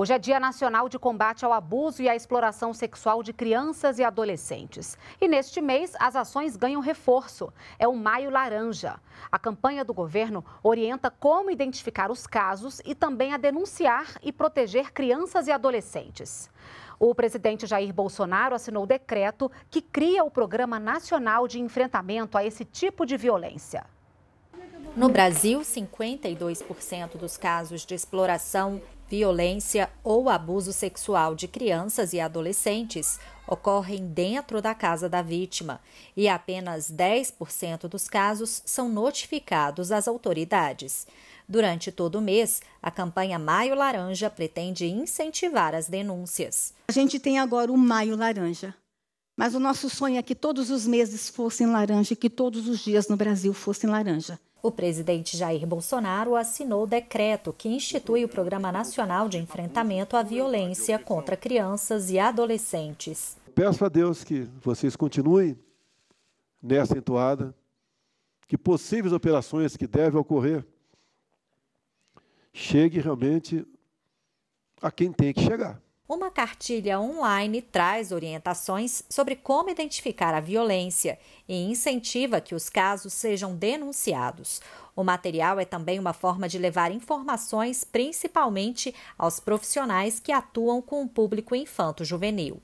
Hoje é Dia Nacional de Combate ao Abuso e à Exploração Sexual de Crianças e Adolescentes. E neste mês, as ações ganham reforço. É o Maio Laranja. A campanha do governo orienta como identificar os casos e também a denunciar e proteger crianças e adolescentes. O presidente Jair Bolsonaro assinou o decreto que cria o Programa Nacional de Enfrentamento a esse tipo de violência. No Brasil, 52% dos casos de exploração Violência ou abuso sexual de crianças e adolescentes ocorrem dentro da casa da vítima e apenas 10% dos casos são notificados às autoridades. Durante todo o mês, a campanha Maio Laranja pretende incentivar as denúncias. A gente tem agora o Maio Laranja, mas o nosso sonho é que todos os meses fossem laranja e que todos os dias no Brasil fossem laranja. O presidente Jair Bolsonaro assinou o decreto que institui o Programa Nacional de Enfrentamento à Violência contra Crianças e Adolescentes. Peço a Deus que vocês continuem nessa entoada, que possíveis operações que devem ocorrer chegue realmente a quem tem que chegar. Uma cartilha online traz orientações sobre como identificar a violência e incentiva que os casos sejam denunciados. O material é também uma forma de levar informações, principalmente aos profissionais que atuam com o público infanto-juvenil.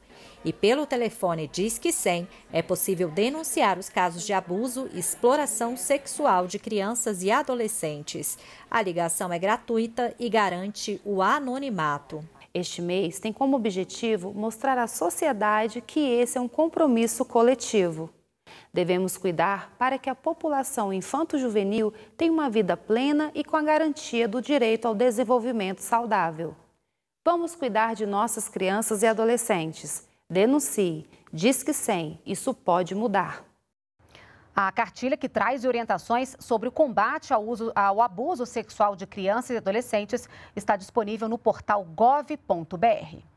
E pelo telefone Disque 100 é possível denunciar os casos de abuso e exploração sexual de crianças e adolescentes. A ligação é gratuita e garante o anonimato. Este mês tem como objetivo mostrar à sociedade que esse é um compromisso coletivo. Devemos cuidar para que a população infanto-juvenil tenha uma vida plena e com a garantia do direito ao desenvolvimento saudável. Vamos cuidar de nossas crianças e adolescentes. Denuncie, diz que sim, isso pode mudar. A cartilha que traz orientações sobre o combate ao, uso, ao abuso sexual de crianças e adolescentes está disponível no portal gov.br.